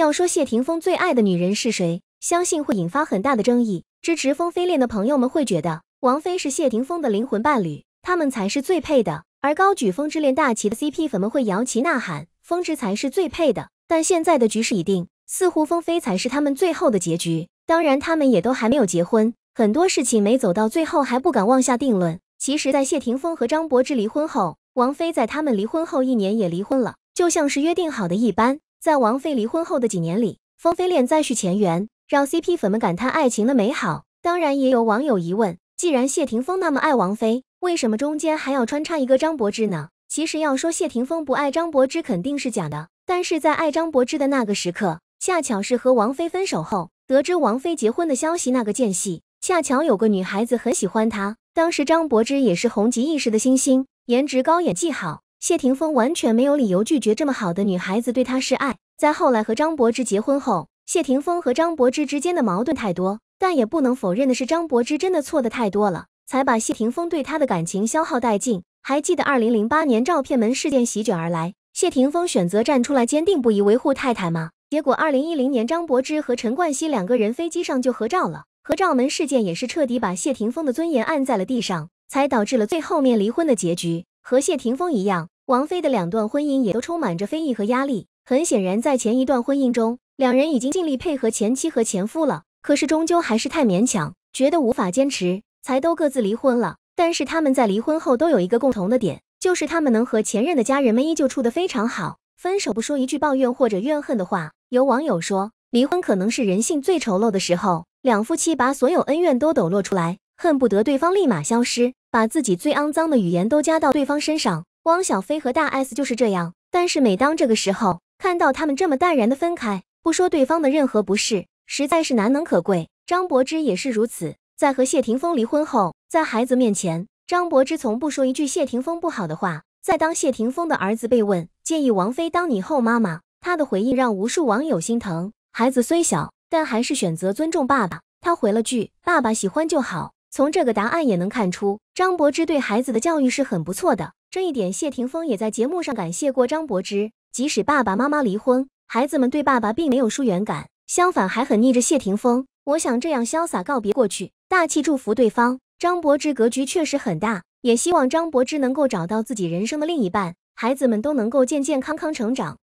要说谢霆锋最爱的女人是谁，相信会引发很大的争议。支持风飞恋的朋友们会觉得，王菲是谢霆锋的灵魂伴侣，他们才是最配的；而高举风之恋大旗的 CP 粉们会摇旗呐喊，风之才是最配的。但现在的局势已定，似乎风飞才是他们最后的结局。当然，他们也都还没有结婚，很多事情没走到最后还不敢妄下定论。其实，在谢霆锋和张柏芝离婚后，王菲在他们离婚后一年也离婚了，就像是约定好的一般。在王菲离婚后的几年里，方菲恋再续前缘，让 CP 粉们感叹爱情的美好。当然，也有网友疑问：既然谢霆锋那么爱王菲，为什么中间还要穿插一个张柏芝呢？其实，要说谢霆锋不爱张柏芝肯定是假的，但是在爱张柏芝的那个时刻，恰巧是和王菲分手后，得知王菲结婚的消息那个间隙，恰巧有个女孩子很喜欢他。当时张柏芝也是红极一时的星星，颜值高，演技好。谢霆锋完全没有理由拒绝这么好的女孩子对他示爱。在后来和张柏芝结婚后，谢霆锋和张柏芝之间的矛盾太多，但也不能否认的是，张柏芝真的错的太多了，才把谢霆锋对她的感情消耗殆尽。还记得二零零八年照片门事件席卷而来，谢霆锋选择站出来坚定不移维护太太吗？结果二零一零年，张柏芝和陈冠希两个人飞机上就合照了，合照门事件也是彻底把谢霆锋的尊严按在了地上，才导致了最后面离婚的结局。和谢霆锋一样，王菲的两段婚姻也都充满着非议和压力。很显然，在前一段婚姻中，两人已经尽力配合前妻和前夫了，可是终究还是太勉强，觉得无法坚持，才都各自离婚了。但是他们在离婚后都有一个共同的点，就是他们能和前任的家人们依旧处得非常好，分手不说一句抱怨或者怨恨的话。有网友说，离婚可能是人性最丑陋的时候，两夫妻把所有恩怨都抖落出来，恨不得对方立马消失。把自己最肮脏的语言都加到对方身上，汪小菲和大 S 就是这样。但是每当这个时候，看到他们这么淡然的分开，不说对方的任何不是，实在是难能可贵。张柏芝也是如此，在和谢霆锋离婚后，在孩子面前，张柏芝从不说一句谢霆锋不好的话。在当谢霆锋的儿子被问建议王菲当你后妈妈，他的回应让无数网友心疼。孩子虽小，但还是选择尊重爸爸，他回了句：“爸爸喜欢就好。”从这个答案也能看出，张柏芝对孩子的教育是很不错的。这一点，谢霆锋也在节目上感谢过张柏芝。即使爸爸妈妈离婚，孩子们对爸爸并没有疏远感，相反还很逆着谢霆锋。我想这样潇洒告别过去，大气祝福对方。张柏芝格局确实很大，也希望张柏芝能够找到自己人生的另一半，孩子们都能够健健康康成长。